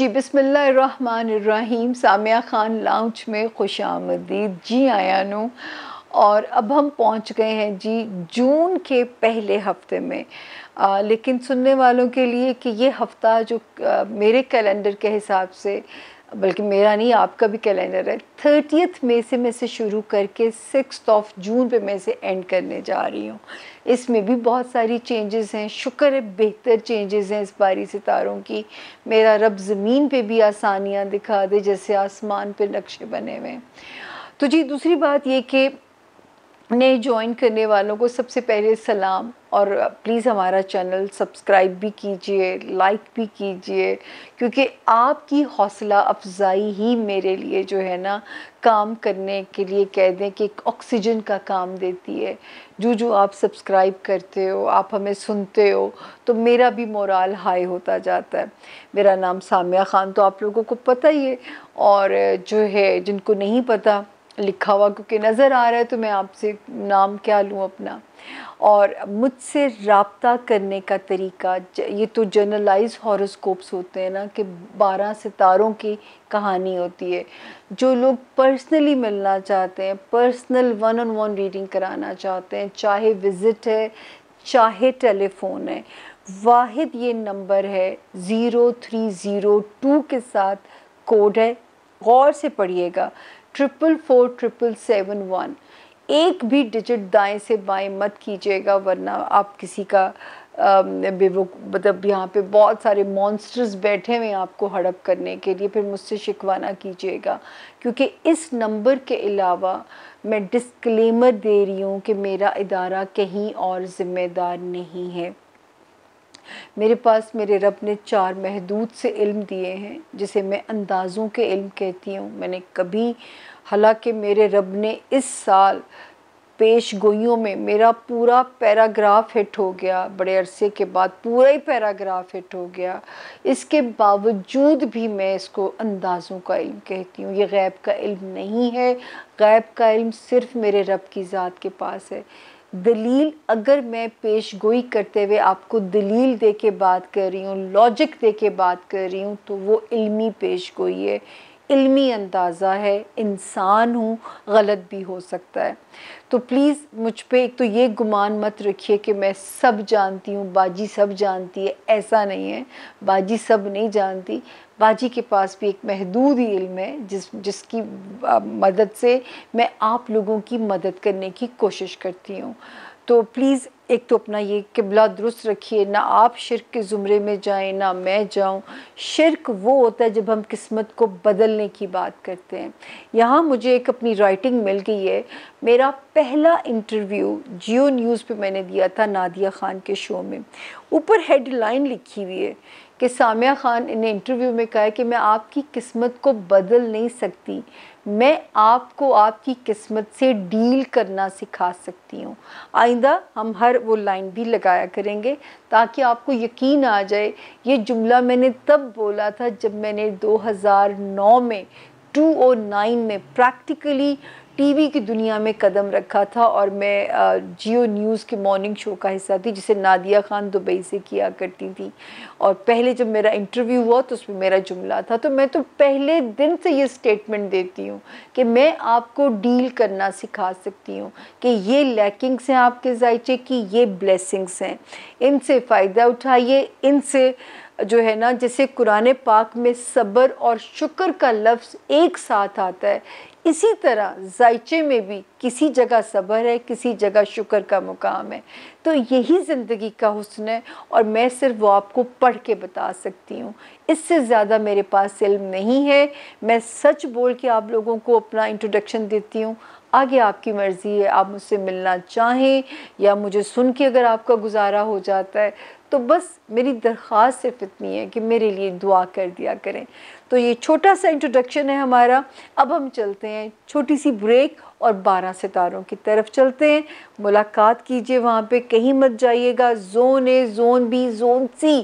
जी बिसमीम सामिया ख़ान लाउंज में खुश आमदीद जी आया नू और अब हम पहुंच गए हैं जी जून के पहले हफ्ते में आ, लेकिन सुनने वालों के लिए कि ये हफ़्ता जो आ, मेरे कैलेंडर के हिसाब से बल्कि मेरा नहीं आपका भी कैलेंडर है थर्टियथ मे से मैं से शुरू करके सिक्स ऑफ जून पे मैं से एंड करने जा रही हूँ इसमें भी बहुत सारी चेंजेस हैं शुक्र है बेहतर चेंजेस हैं इस बारी सितारों की मेरा रब ज़मीन पे भी आसानियाँ दिखा दे जैसे आसमान पे नक्शे बने हुए हैं तो जी दूसरी बात ये कि नए ज्वाइन करने वालों को सबसे पहले सलाम और प्लीज़ हमारा चैनल सब्सक्राइब भी कीजिए लाइक भी कीजिए क्योंकि आपकी हौसला अफजाई ही मेरे लिए जो है ना काम करने के लिए कह दें कि ऑक्सीजन का काम देती है जो जो आप सब्सक्राइब करते हो आप हमें सुनते हो तो मेरा भी मोराल हाई होता जाता है मेरा नाम सामिया ख़ान तो आप लोगों को पता ही है और जो है जिनको नहीं पता लिखा हुआ क्योंकि नज़र आ रहा है तो मैं आपसे नाम क्या लूँ अपना और मुझसे रबता करने का तरीका ये तो जर्नलाइज हॉरोस्कोप्स होते हैं ना कि बारह सितारों की कहानी होती है जो लोग पर्सनली मिलना चाहते हैं personal one on one reading कराना चाहते हैं चाहे विज़िट है चाहे टेलीफोन है वाहिद ये नंबर है ज़ीरो थ्री ज़ीरो टू के साथ कोड है गौर से पढ़िएगा triple four triple seven one एक भी डिजिट दाएं से बाएं मत कीजिएगा वरना आप किसी का बेवक मतलब यहाँ पे बहुत सारे मॉन्स्टर्स बैठे हुए हैं आपको हड़प करने के लिए फिर मुझसे शिकवाना कीजिएगा क्योंकि इस नंबर के अलावा मैं डिस्क्लेमर दे रही हूँ कि मेरा इदारा कहीं और ज़िम्मेदार नहीं है मेरे पास मेरे रब ने चार महदूद से इल्म दिए हैं जिसे मैं अंदाज़ों के इल्म कहती हूँ मैंने कभी हालांकि मेरे रब ने इस साल पेश गोइयों में मेरा पूरा पैराग्राफ हिट हो गया बड़े अरसे के बाद पूरा ही पैराग्राफ हिट हो गया इसके बावजूद भी मैं इसको अंदाज़ों का इल्म कहती हूँ ये गैब का इल्म नहीं है गैब का इल्म सिर्फ मेरे रब की ज़ात के पास है दलील अगर मैं पेश गोई करते हुए आपको दलील दे के बात कर रही हूँ लॉजिक दे के बात कर रही हूँ तो वो इल्मी पेश गोई है इल्मी अंदाज़ा है इंसान हूँ गलत भी हो सकता है तो प्लीज़ मुझ पर एक तो ये गुमान मत रखिए कि मैं सब जानती हूँ बाजी सब जानती है ऐसा नहीं है बाजी सब नहीं जानती बाजी के पास भी एक महदूद ही इल्म है जिस जिसकी मदद से मैं आप लोगों की मदद करने की कोशिश करती हूँ तो प्लीज़ एक तो अपना ये किबला दुरुस्त रखिए ना आप शिरक के ज़ुमरे में जाएं ना मैं जाऊं शिरक वो होता है जब हम किस्मत को बदलने की बात करते हैं यहाँ मुझे एक अपनी राइटिंग मिल गई है मेरा पहला इंटरव्यू जियो न्यूज़ पे मैंने दिया था नादिया ख़ान के शो में ऊपर हेडलाइन लिखी हुई है कि सामिया ख़ान ने इंटरव्यू में कहा है कि मैं आपकी किस्मत को बदल नहीं सकती मैं आपको आपकी किस्मत से डील करना सिखा सकती हूँ आइंदा हम हर वो लाइन भी लगाया करेंगे ताकि आपको यकीन आ जाए ये जुमला मैंने तब बोला था जब मैंने 2009 में 209 में प्रैक्टिकली टीवी की दुनिया में कदम रखा था और मैं जियो न्यूज़ के मॉर्निंग शो का हिस्सा थी जिसे नादिया ख़ान दुबई से किया करती थी और पहले जब मेरा इंटरव्यू हुआ तो उसमें मेरा जुमला था तो मैं तो पहले दिन से ये स्टेटमेंट देती हूँ कि मैं आपको डील करना सिखा सकती हूँ कि ये लैकिंग्स हैं आपके जायचे की ये ब्लेसिंग्स हैं इनसे फ़ायदा उठाइए इनसे जो है ना जैसे कुरान पाक में सब्र और शुक्र का लफ्ज़ एक साथ आता है इसी तरह जायचे में भी किसी जगह सब्र है किसी जगह शुक्र का मुकाम है तो यही ज़िंदगी का हुसन है और मैं सिर्फ वो आपको पढ़ के बता सकती हूँ इससे ज़्यादा मेरे पास इल्म नहीं है मैं सच बोल के आप लोगों को अपना इंट्रोडक्शन देती हूँ आगे आपकी मर्ज़ी है आप मुझसे मिलना चाहें या मुझे सुन के अगर आपका गुजारा हो जाता है तो बस मेरी दरख्वास्त सिर्फ इतनी है कि मेरे लिए दुआ कर दिया करें तो ये छोटा सा इंट्रोडक्शन है हमारा अब हम चलते हैं छोटी सी ब्रेक और बारह सितारों की तरफ चलते हैं मुलाकात कीजिए वहाँ पे कहीं मत जाइएगा zone A zone B zone C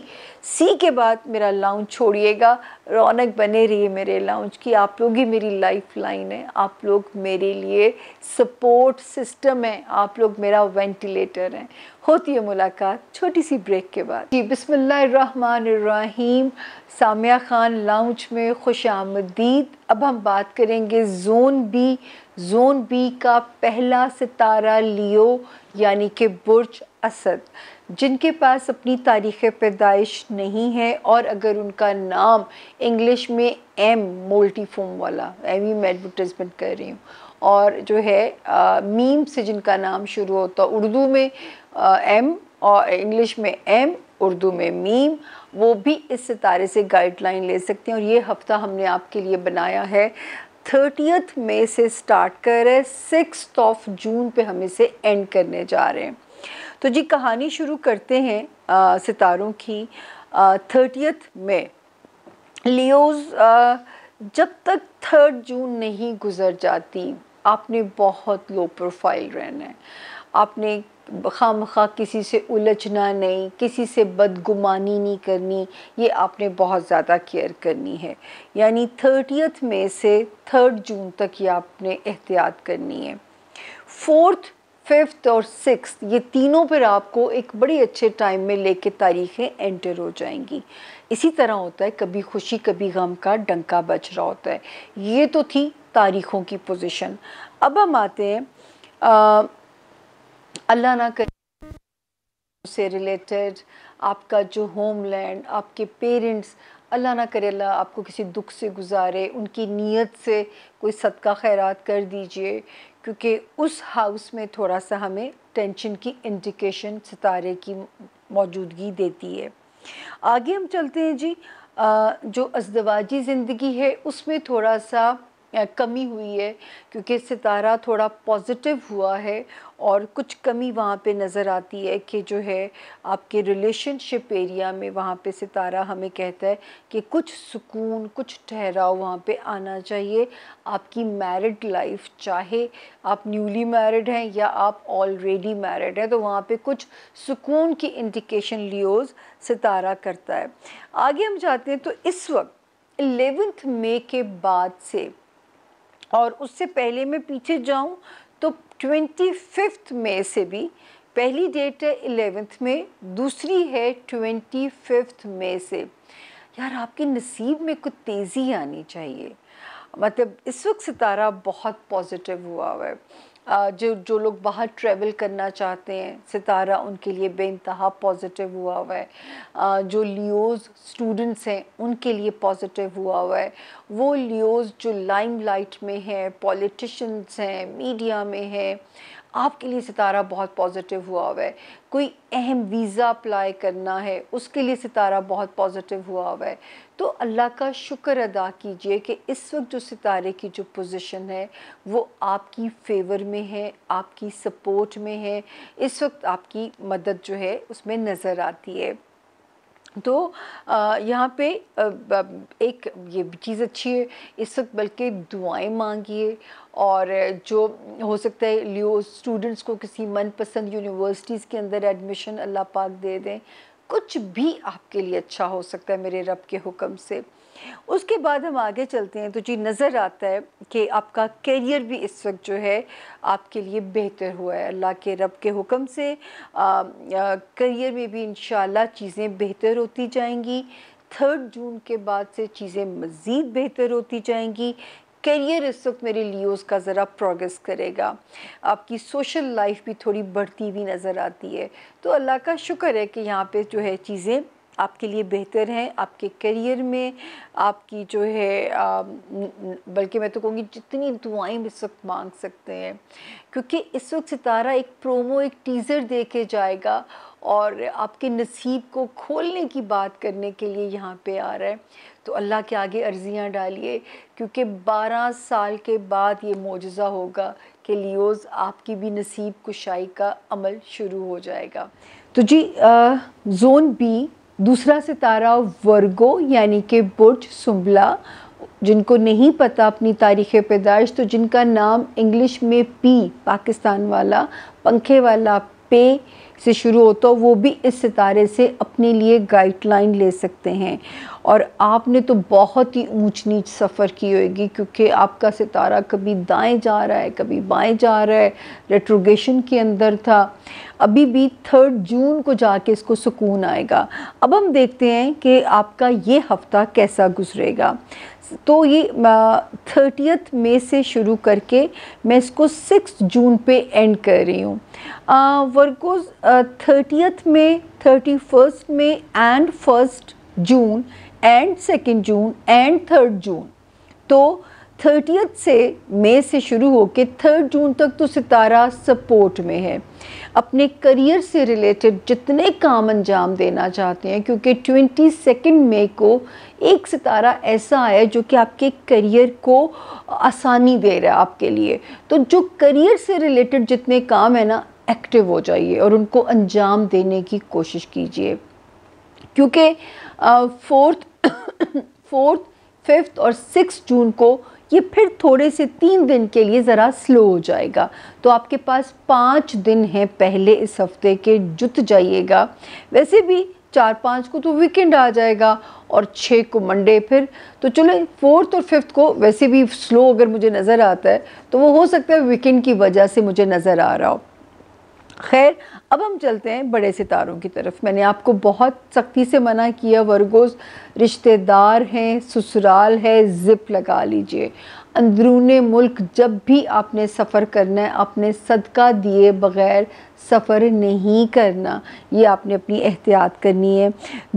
C के बाद मेरा लाउंज छोड़िएगा रौनक बने रहिए मेरे लाउंज की आप लोग ही मेरी लाइफ लाइन है आप लोग मेरे लिए सपोर्ट सिस्टम है आप लोग मेरा वेंटिलेटर हैं होती है मुलाकात छोटी सी ब्रेक के बाद जी बिसमीम सामिया ख़ान लाउंज में खुश आमदीद अब हम बात करेंगे जोन बी जोन बी का पहला सितारा लियो यानी कि बुर्ज असद जिनके पास अपनी तारीख़ पैदाइश नहीं है और अगर उनका नाम इंग्लिश में एम मोल्टीफॉर्म वाला एम ही मैं एडवर्टिजमेंट कर रही हूँ और जो है आ, मीम से जिनका नाम शुरू होता उर्दू में आ, एम और इंग्लिश में एम उर्दू में मीम वो भी इस सितारे से गाइडलाइन ले सकते हैं और ये हफ्ता हमने आपके लिए बनाया है थर्टियथ मे से स्टार्ट कर रहे हैं सिक्स ऑफ जून पे हम इसे एंड करने जा रहे हैं तो जी कहानी शुरू करते हैं आ, सितारों की थर्टियथ मे लियोज जब तक थर्ड जून नहीं गुजर जाती आपने बहुत लो प्रोफाइल रहना है आपने खाम खा किसी से उलझना नहीं किसी से बदगुमानी नहीं करनी ये आपने बहुत ज़्यादा केयर करनी है यानी थर्टियथ में से थर्ड जून तक ये आपने एहतियात करनी है फोर्थ फिफ्थ और सिक्स ये तीनों पर आपको एक बड़े अच्छे टाइम में लेके तारीखें एंटर हो जाएंगी इसी तरह होता है कभी खुशी कभी गम का डंका बज रहा होता है ये तो थी तारीखों की पोजीशन अब हम आते हैं अल्लाह ना करे से रिलेटेड आपका जो होमलैंड आपके पेरेंट्स अल्लाह ना करे अल्लाह आपको किसी दुख से गुजारे उनकी नीयत से कोई सदका खैरात कर दीजिए क्योंकि उस हाउस में थोड़ा सा हमें टेंशन की इंडिकेशन सितारे की मौजूदगी देती है आगे हम चलते हैं जी आ, जो अजदवाजी ज़िंदगी है उसमें थोड़ा सा कमी हुई है क्योंकि सितारा थोड़ा पॉजिटिव हुआ है और कुछ कमी वहाँ पे नज़र आती है कि जो है आपके रिलेशनशिप एरिया में वहाँ पे सितारा हमें कहता है कि कुछ सुकून कुछ ठहराव वहाँ पे आना चाहिए आपकी मैरिड लाइफ चाहे आप न्यूली मैरिड हैं या आप ऑलरेडी मैरिड हैं तो वहाँ पे कुछ सुकून की इंडिकेशन लियोज सितारा करता है आगे हम जाते हैं तो इस वक्त एलेवेंथ मे के बाद से और उससे पहले मैं पीछे जाऊं तो ट्वेंटी फिफ्थ मई से भी पहली डेट है एलेवेंथ में दूसरी है ट्वेंटी फिफ्थ मई से यार आपके नसीब में कुछ तेज़ी आनी चाहिए मतलब इस वक्त सितारा बहुत पॉजिटिव हुआ हुआ है जो जो लोग बाहर ट्रैवल करना चाहते हैं सितारा उनके लिए बेानतहा पॉजिटिव हुआ हुआ है जो लियोज़ स्टूडेंट्स हैं उनके लिए पॉजिटिव हुआ हुआ है वो लियोज़ जो लाइमलाइट में हैं पॉलिटिशन्स हैं मीडिया में हैं आपके लिए सितारा बहुत पॉजिटिव हुआ हुआ है कोई अहम वीज़ा अप्लाई करना है उसके लिए सितारा बहुत पॉजिटिव हुआ हुआ है तो अल्लाह का शुक्र अदा कीजिए कि इस वक्त जो सितारे की जो पोजीशन है वो आपकी फेवर में है आपकी सपोर्ट में है इस वक्त आपकी मदद जो है उसमें नज़र आती है तो यहाँ पे एक ये चीज़ अच्छी है इस वक्त बल्कि दुआएं मांगिए और जो हो सकता है लियो स्टूडेंट्स को किसी मनपसंद यूनिवर्सिटीज़ के अंदर एडमिशन अल्लाह पाक दे दें कुछ भी आपके लिए अच्छा हो सकता है मेरे रब के हुक्म से उसके बाद हम आगे चलते हैं तो जी नज़र आता है कि आपका करियर भी इस वक्त जो है आपके लिए बेहतर हुआ है अल्लाह के रब के हुक्म से करियर में भी इन चीज़ें बेहतर होती जाएंगी थर्ड जून के बाद से चीज़ें मज़ीद बेहतर होती जाएंगी करियर इस वक्त मेरे लिए उसका ज़रा प्रोग्रेस करेगा आपकी सोशल लाइफ भी थोड़ी बढ़ती हुई नज़र आती है तो अल्लाह का शुक्र है कि यहाँ पे जो है चीज़ें आपके लिए बेहतर हैं आपके करियर में आपकी जो है बल्कि मैं तो कहूँगी जितनी दुआएं इस वक्त मांग सकते हैं क्योंकि इस वक्त सितारा एक प्रोमो एक टीज़र दे के जाएगा और आपके नसीब को खोलने की बात करने के लिए यहाँ पे आ रहा है तो अल्लाह के आगे अर्ज़ियाँ डालिए क्योंकि 12 साल के बाद ये मुजज़ा होगा कि लियोज़ आपकी भी नसीब कुशाई का अमल शुरू हो जाएगा तो जी आ, जोन बी दूसरा सितारा वर्गो यानी कि बुर्ज सुबला जिनको नहीं पता अपनी तारीख़ पैदाइश तो जिनका नाम इंग्लिश में पी पाकिस्तान वाला पंखे वाला पे से शुरू होता वो भी इस सितारे से अपने लिए गाइडलाइन ले सकते हैं और आपने तो बहुत ही ऊंच नीच सफ़र की होगी क्योंकि आपका सितारा कभी दाएं जा रहा है कभी बाएं जा रहा है रेट्रोगेशन के अंदर था अभी भी थर्ड जून को जाके इसको सुकून आएगा अब हम देखते हैं कि आपका ये हफ्ता कैसा गुजरेगा तो ये थर्टियथ मई से शुरू करके मैं इसको सिक्स जून पे एंड कर रही हूँ वर्कोज़ थर्टियथ में थर्टी फर्स्ट में and first June and second June and third June तो uh, थर्टियथ से मई से शुरू हो के थर्ड जून तक तो सितारा सपोर्ट में है अपने करियर से रिलेटेड जितने काम अंजाम देना चाहते हैं क्योंकि ट्वेंटी सेकेंड मई को एक सितारा ऐसा आया जो कि आपके करियर को आसानी दे रहा है आपके लिए तो जो करियर से रिलेटेड जितने काम है ना एक्टिव हो जाइए और उनको अंजाम देने की कोशिश कीजिए क्योंकि फोर्थ फोर्थ फिफ्थ और सिक्स जून को ये फिर थोड़े से तीन दिन के लिए ज़रा स्लो हो जाएगा तो आपके पास पाँच दिन हैं पहले इस हफ्ते के जुत जाइएगा वैसे भी चार पाँच को तो वीकेंड आ जाएगा और छः को मंडे फिर तो चलो फोर्थ और फिफ्थ को वैसे भी स्लो अगर मुझे नज़र आता है तो वो हो सकता है वीकेंड की वजह से मुझे नज़र आ रहा हो खैर अब हम चलते हैं बड़े सितारों की तरफ मैंने आपको बहुत सख्ती से मना किया वर्गोज रिश्तेदार हैं ससुराल है ज़िप लगा लीजिए अंदरून मुल्क जब भी आपने सफ़र करना है आपने सदका दिए बग़ैर सफ़र नहीं करना ये आपने अपनी एहतियात करनी है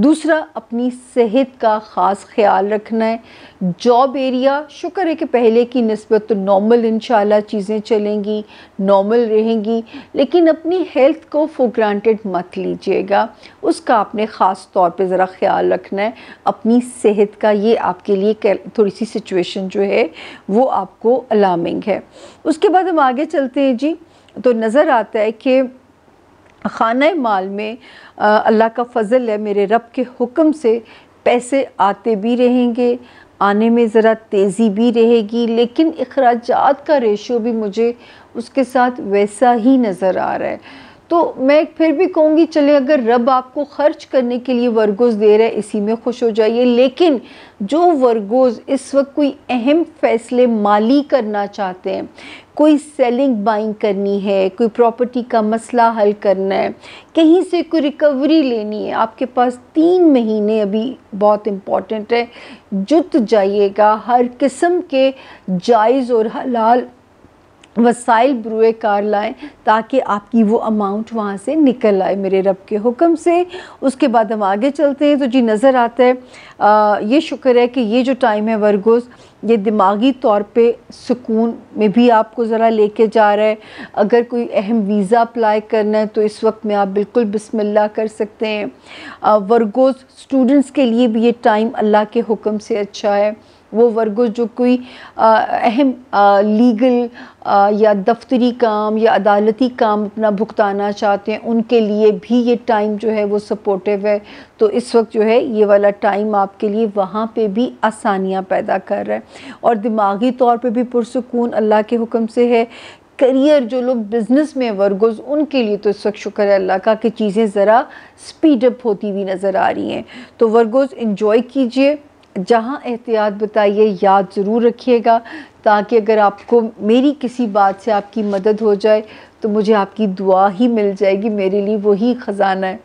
दूसरा अपनी सेहत का ख़ास ख्याल रखना है जॉब एरिया शुक्र है कि पहले की नस्बत तो नॉर्मल इन चीज़ें चलेंगी नॉर्मल रहेंगी लेकिन अपनी हेल्थ को फॉर ग्रांटेड मत लीजिएगा उसका आपने ख़ास तौर पे ज़रा ख्याल रखना है अपनी सेहत का ये आपके लिए थोड़ी सी सिचुएशन जो है वो आपको अलार्मिंग है उसके बाद हम आगे चलते हैं जी तो नज़र आता है कि खाना माल में अल्लाह का फ़ज़ल है मेरे रब के हुक्म से पैसे आते भी रहेंगे आने में ज़रा तेज़ी भी रहेगी लेकिन अखराज का रेशो भी मुझे उसके साथ वैसा ही नज़र आ रहा है तो मैं फिर भी कहूँगी चले अगर रब आपको खर्च करने के लिए वर्गोज दे रहा है इसी में खुश हो जाइए लेकिन जो वर्गोज इस वक्त कोई अहम फैसले माली करना चाहते हैं कोई सेलिंग बाइंग करनी है कोई प्रॉपर्टी का मसला हल करना है कहीं से कोई रिकवरी लेनी है आपके पास तीन महीने अभी बहुत इम्पॉर्टेंट है जुट जाइएगा हर किस्म के जायज़ और हलाल वसाइल ब्रुए कार लाएँ ताकि आपकी वो अमाउंट वहाँ से निकल आए मेरे रब के हुक्म से उसके बाद हम आगे चलते हैं तो जी नज़र आता है आ, ये शुक्र है कि ये जो टाइम है वर्गोस ये दिमागी तौर पे सुकून में भी आपको ज़रा लेके जा रहा है अगर कोई अहम वीज़ा अप्लाई करना है तो इस वक्त में आप बिल्कुल बिस्मिल्लाह कर सकते हैं वर्गोस स्टूडेंट्स के लिए भी ये टाइम अल्लाह के हुक्म से अच्छा है वो वर्गो जो कोई अहम लीगल आ, या दफ्तरी काम या अदालती काम अपना भुगताना चाहते हैं उनके लिए भी ये टाइम जो है वो सपोर्टिव है तो इस वक्त जो है ये वाला टाइम आपके लिए वहाँ पे भी आसानियाँ पैदा कर रहा है और दिमागी तौर पे भी पुरसकून अल्लाह के हुक्म से है करियर जो लोग बिज़नेस में वर्गोज उनके लिए तो इस वक्त शुक्र है अल्लाह का कि चीज़ें ज़रा स्पीडअप होती हुई नज़र आ रही हैं तो वर्गोज इन्जॉय कीजिए जहाँ एहतियात बताइए याद ज़रूर रखिएगा ताकि अगर आपको मेरी किसी बात से आपकी मदद हो जाए तो मुझे आपकी दुआ ही मिल जाएगी मेरे लिए वही ख़जाना है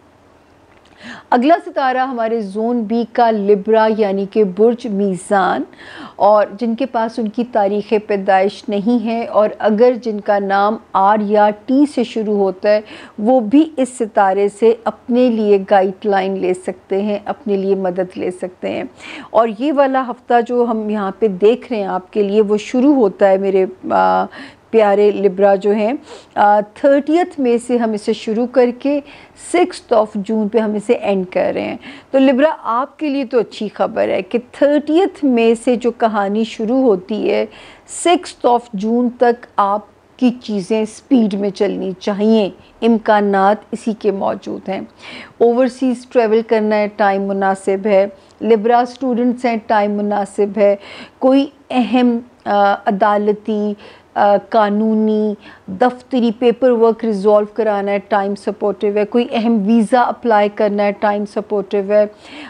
अगला सितारा हमारे जोन बी का लिब्रा यानी कि बुर्ज मीज़ान और जिनके पास उनकी तारीख़ पैदाइश नहीं है और अगर जिनका नाम आर या टी से शुरू होता है वो भी इस सितारे से अपने लिए गाइडलाइन ले सकते हैं अपने लिए मदद ले सकते हैं और ये वाला हफ्ता जो हम यहाँ पे देख रहे हैं आपके लिए वो शुरू होता है मेरे आ, प्यारे लिब्रा जो हैं थर्टियथ में से हम इसे शुरू करके सिक्स ऑफ जून पे हम इसे एंड कर रहे हैं तो लिब्रा आपके लिए तो अच्छी खबर है कि थर्टियथ में से जो कहानी शुरू होती है सिक्स ऑफ जून तक आप की चीज़ें स्पीड में चलनी चाहिए इम्कान इसी के मौजूद हैं ओवरसीज़ ट्रैवल करना है टाइम मुनासिब है लिब्रा स्टूडेंट्स हैं टाइम मुनासिब है कोई अहम अदालती आ, कानूनी दफ्तरी पेपर वर्क रिजॉल्व कराना है टाइम सपोर्टिव है कोई अहम वीज़ा अप्लाई करना है टाइम सपोर्टिव है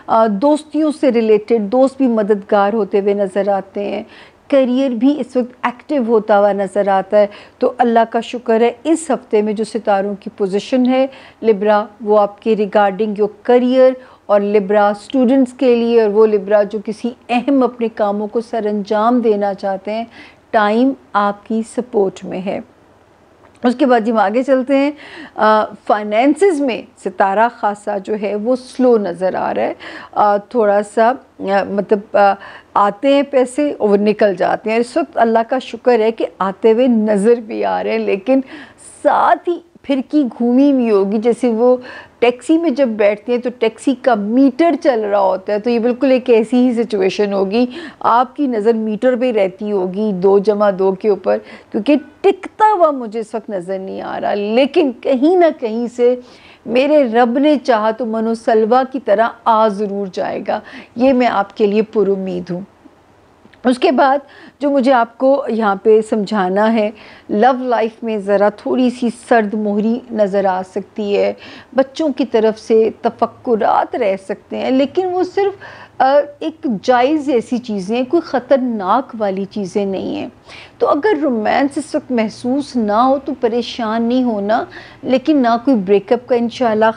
आ, दोस्तियों से रिलेटेड दोस्त भी मददगार होते हुए नज़र आते हैं करियर भी इस वक्त एक्टिव होता हुआ नज़र आता है तो अल्लाह का शुक्र है इस हफ्ते में जो सितारों की पोजीशन है लिब्रा वो आपके रिगार्डिंग योर करियर और लिब्रा स्टूडेंट्स के लिए और वो लिब्रा जो किसी अहम अपने कामों को सरंजाम देना चाहते हैं टाइम आपकी सपोर्ट में है उसके बाद हम आगे चलते हैं फाइनेंस में सितारा खासा जो है वो स्लो नज़र आ रहा है आ, थोड़ा सा आ, मतलब आ, आते हैं पैसे और निकल जाते हैं इस वक्त अल्लाह का शुक्र है कि आते हुए नज़र भी आ रहे हैं लेकिन साथ ही फिर की घूमी हुई होगी जैसे वो टैक्सी में जब बैठते हैं तो टैक्सी का मीटर चल रहा होता है तो ये बिल्कुल एक ऐसी ही सिचुएशन होगी आपकी नज़र मीटर पे रहती होगी दो जमा दो के ऊपर क्योंकि टिकता हुआ मुझे इस वक्त नज़र नहीं आ रहा लेकिन कहीं ना कहीं से मेरे रब ने चाहा तो मनोसलवा की तरह आ ज़रूर जाएगा ये मैं आपके लिए पुरुद हूँ उसके बाद जो मुझे आपको यहाँ पे समझाना है लव लाइफ में ज़रा थोड़ी सी सर्द मोहरी नज़र आ सकती है बच्चों की तरफ से तफक्रात रह सकते हैं लेकिन वो सिर्फ एक जायज़ ऐसी चीज़ें कोई ख़तरनाक वाली चीज़ें नहीं हैं तो अगर रोमांस इस वक्त महसूस ना हो तो परेशान नहीं होना लेकिन ना कोई ब्रेकअप का इन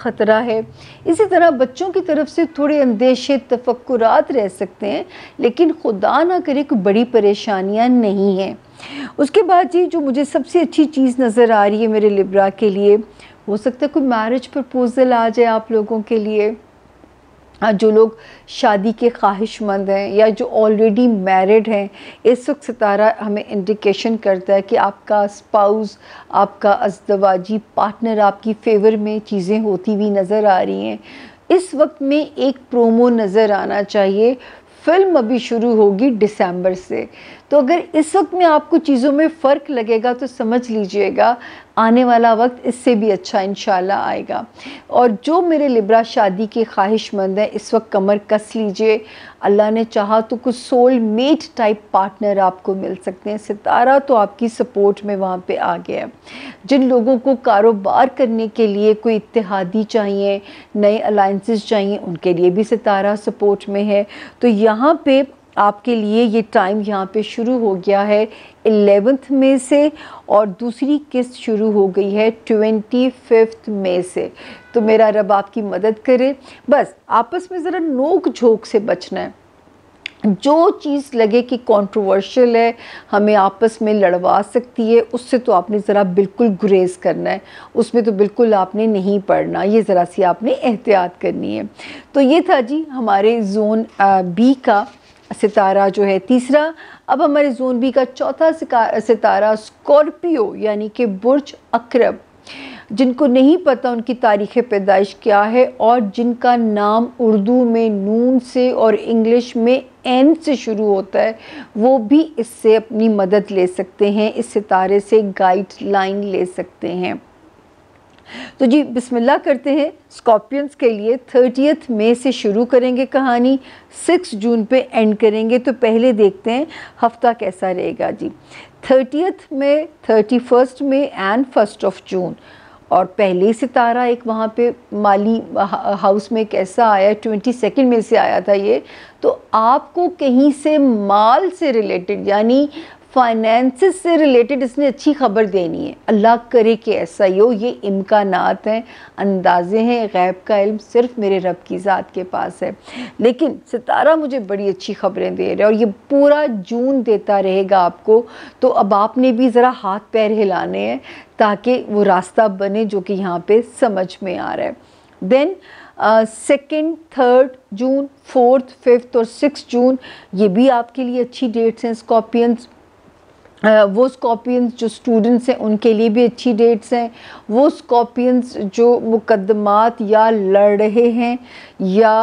ख़तरा है इसी तरह बच्चों की तरफ से थोड़े अंदेशे तफक्रात रह सकते हैं लेकिन खुदा ना करे कोई बड़ी परेशान निशानियाँ नहीं हैं उसके बाद जी जो मुझे सबसे अच्छी चीज़ नज़र आ रही है मेरे लिब्रा के लिए हो सकता है कोई मैरिज प्रपोज़ल आ जाए आप लोगों के लिए हाँ, जो लोग शादी के ख्वाहिशमंद हैं या जो ऑलरेडी मैरिड हैं इस वक्त सितारा हमें इंडिकेशन करता है कि आपका स्पाउस आपका अजदवाजी पार्टनर आपकी फेवर में चीज़ें होती हुई नज़र आ रही हैं इस वक्त में एक प्रोमो नज़र आना चाहिए फिल्म अभी शुरू होगी दिसंबर से तो अगर इस वक्त में आपको चीज़ों में फ़र्क लगेगा तो समझ लीजिएगा आने वाला वक्त इससे भी अच्छा इन आएगा और जो मेरे लिब्रा शादी के ख्वाहिशमंद हैं इस वक्त कमर कस लीजिए अल्लाह ने चाहा तो कुछ सोल मेट टाइप पार्टनर आपको मिल सकते हैं सितारा तो आपकी सपोर्ट में वहाँ पे आ गया है जिन लोगों को कारोबार करने के लिए कोई इतिहादी चाहिए नए अलाइंसेस चाहिए उनके लिए भी सितारा सपोर्ट में है तो यहाँ पे आपके लिए ये टाइम यहाँ पे शुरू हो गया है एलेवेंथ में से और दूसरी किस्त शुरू हो गई है ट्वेंटी फिफ्थ में से तो मेरा रब आपकी मदद करे बस आपस में ज़रा नोक झोंक से बचना है जो चीज़ लगे कि कंट्रोवर्शियल है हमें आपस में लड़वा सकती है उससे तो आपने ज़रा बिल्कुल गुरेज करना है उसमें तो बिल्कुल आपने नहीं पढ़ना ये ज़रा सी आपने एहतियात करनी है तो ये था जी हमारे जोन बी का सितारा जो है तीसरा अब हमारे जोन बी का चौथा सितारा स्कॉर्पियो यानी कि बुर्ज अक्रब जिनको नहीं पता उनकी तारीख़ पैदाइश क्या है और जिनका नाम उर्दू में नून से और इंग्लिश में एन से शुरू होता है वो भी इससे अपनी मदद ले सकते हैं इस सितारे से गाइडलाइन ले सकते हैं तो जी बिस्मिल्लाह करते हैं स्कॉर्पियंस के लिए थर्टियथ मई से शुरू करेंगे कहानी सिक्स जून पे एंड करेंगे तो पहले देखते हैं हफ्ता कैसा रहेगा जी थर्टियथ में थर्टी फर्स्ट में एंड फर्स्ट ऑफ जून और पहले सितारा एक वहाँ पे माली हाउस में कैसा आया ट्वेंटी सेकेंड में से आया था ये तो आपको कहीं से माल से रिलेटेड यानी फाइनेंसेस से रिलेटेड इसने अच्छी खबर देनी है अल्लाह करे कि ऐसा ही हो ये इम्कान हैं अंदाजे हैं गैब का इल्म सिर्फ मेरे रब की ज़ात के पास है लेकिन सितारा मुझे बड़ी अच्छी खबरें दे रहे हैं और ये पूरा जून देता रहेगा आपको तो अब आपने भी ज़रा हाथ पैर हिलाने हैं ताकि वो रास्ता बने जो कि यहाँ पर समझ में आ रहा है then second third June fourth fifth और सिक्स जून ये भी आपके लिए अच्छी डेट्स हैं स्कॉर्पियंस वो स्कॉपियंस जो स्टूडेंट्स हैं उनके लिए भी अच्छी डेट्स हैं वो स्कॉपियंस जो मुकदमात या लड़ रहे हैं या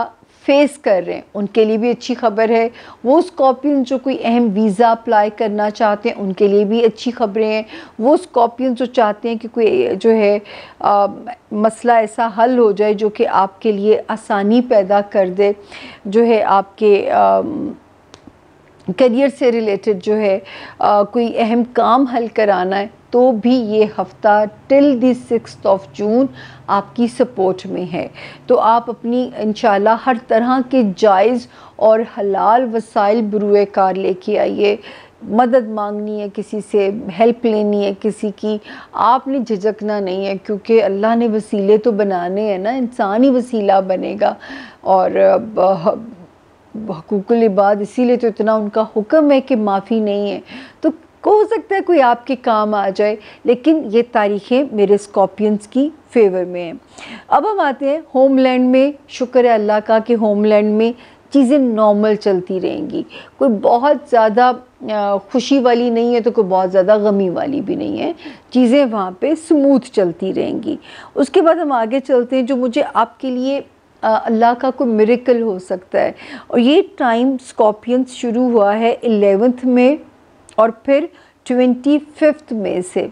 फेस कर रहे हैं उनके लिए भी अच्छी खबर है वो स्कॉपियंस जो कोई अहम वीज़ा अप्लाई करना चाहते हैं उनके लिए भी अच्छी खबरें हैं वो स्कॉपियंस जो चाहते हैं कि कोई जो है आ, मसला ऐसा हल हो जाए जो कि आपके लिए आसानी पैदा कर दे जो है आपके आ, करियर से रिलेटेड जो है आ, कोई अहम काम हल कराना है तो भी ये हफ्ता टिल दिक्स ऑफ जून आपकी सपोर्ट में है तो आप अपनी इन हर तरह के जायज़ और हलाल वसाइल बुरुए कार लेके आइए मदद मांगनी है किसी से हेल्प लेनी है किसी की आपने झिझकना नहीं है क्योंकि अल्लाह ने वसीले तो बनाने हैं ना इंसान ही वसीला बनेगा और हकूक लिबाद इसीलिए तो इतना उनका हुक्म है कि माफ़ी नहीं है तो हो सकता है कोई आपके काम आ जाए लेकिन ये तारीखें मेरे स्कॉर्पियंस की फेवर में हैं अब हम आते हैं होमलैंड में शुक्र है अल्लाह का कि होमलैंड में चीज़ें नॉर्मल चलती रहेंगी कोई बहुत ज़्यादा खुशी वाली नहीं है तो कोई बहुत ज़्यादा गमी वाली भी नहीं है चीज़ें वहाँ पे स्मूथ चलती रहेंगी उसके बाद हम आगे चलते हैं जो मुझे आपके लिए अल्लाह का कोई मेरिकल हो सकता है और ये टाइम स्कॉर्पियन शुरू हुआ है एलेवंथ में और फिर ट्वेंटी फिफ्थ में से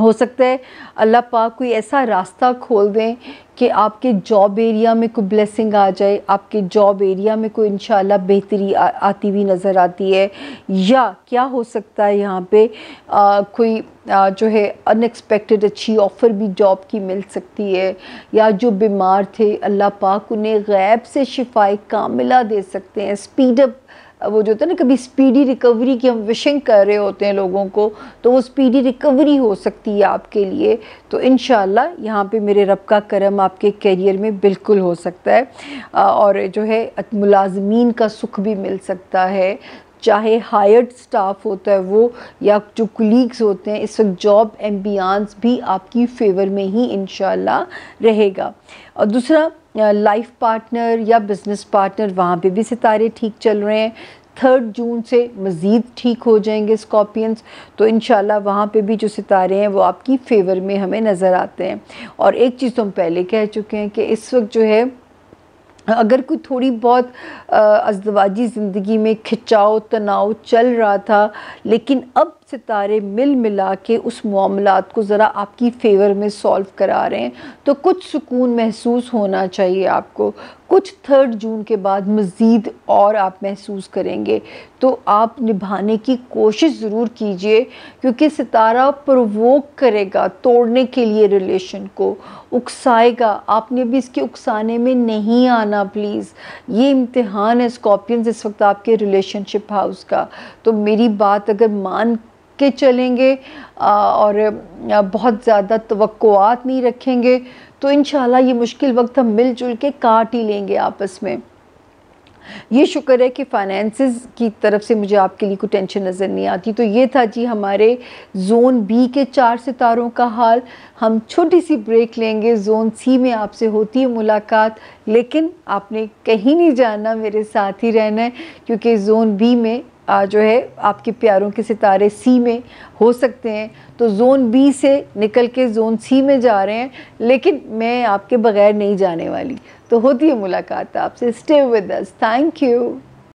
हो सकता है अल्लाह पाक कोई ऐसा रास्ता खोल दें कि आपके जॉब एरिया में कोई ब्लेसिंग आ जाए आपके जॉब एरिया में कोई इन बेहतरी आती हुई नज़र आती है या क्या हो सकता है यहाँ पे आ, कोई आ, जो है अनएक्सपेक्टेड अच्छी ऑफ़र भी जॉब की मिल सकती है या जो बीमार थे अल्लाह पाक उन्हें गैब से शिफाई कामिला दे सकते हैं स्पीडअप वो जो होता है ना कभी स्पीडी रिकवरी की हम विशिंग कर रहे होते हैं लोगों को तो वो स्पीडी रिकवरी हो सकती है आपके लिए तो इन यहाँ पे मेरे रब का करम आपके करियर में बिल्कुल हो सकता है और जो है मुलाजमीन का सुख भी मिल सकता है चाहे हायर्ड स्टाफ होता है वो या जो कुलीग्स होते हैं इस वक्त जॉब एम्बियांस भी आपकी फेवर में ही इन रहेगा और दूसरा लाइफ पार्टनर या बिज़नेस पार्टनर वहाँ पे भी सितारे ठीक चल रहे हैं थर्ड जून से मज़ीद ठीक हो जाएंगे स्कॉर्पियंस तो इन वहाँ पे भी जो सितारे हैं वो आपकी फ़ेवर में हमें नज़र आते हैं और एक चीज़ तो हम पहले कह चुके हैं कि इस वक्त जो है अगर कोई थोड़ी बहुत अजदवाजी ज़िंदगी में खिंचाव तनाव चल रहा था लेकिन अब सितारे मिल मिला के उस मामला को ज़रा आपकी फेवर में सॉल्व करा रहे हैं तो कुछ सुकून महसूस होना चाहिए आपको कुछ थर्ड जून के बाद मज़ीद और आप महसूस करेंगे तो आप निभाने की कोशिश ज़रूर कीजिए क्योंकि सितारा प्रवोक करेगा तोड़ने के लिए रिलेशन को उकसाएगा आपने भी इसके उकसाने में नहीं आना प्लीज़ ये इम्तिहान है स्कॉर्पियंस इस वक्त आपके रिलेशनशिप हाउस का तो मेरी बात अगर मान के चलेंगे और बहुत ज़्यादा तवक़ात नहीं रखेंगे तो इन ये मुश्किल वक्त हम मिलजुल के काट ही लेंगे आपस में ये शुक्र है कि फाइनेंसिस की तरफ से मुझे आपके लिए कोई टेंशन नज़र नहीं आती तो ये था जी हमारे जोन बी के चार सितारों का हाल हम छोटी सी ब्रेक लेंगे जोन सी में आपसे होती है मुलाकात लेकिन आपने कहीं नहीं जाना मेरे साथ ही रहना है क्योंकि जोन बी में जो है आपके प्यारों के सितारे सी में हो सकते हैं तो जोन बी से निकल के जोन सी में जा रहे हैं लेकिन मैं आपके बगैर नहीं जाने वाली तो होती है मुलाकात आपसे stay with us thank you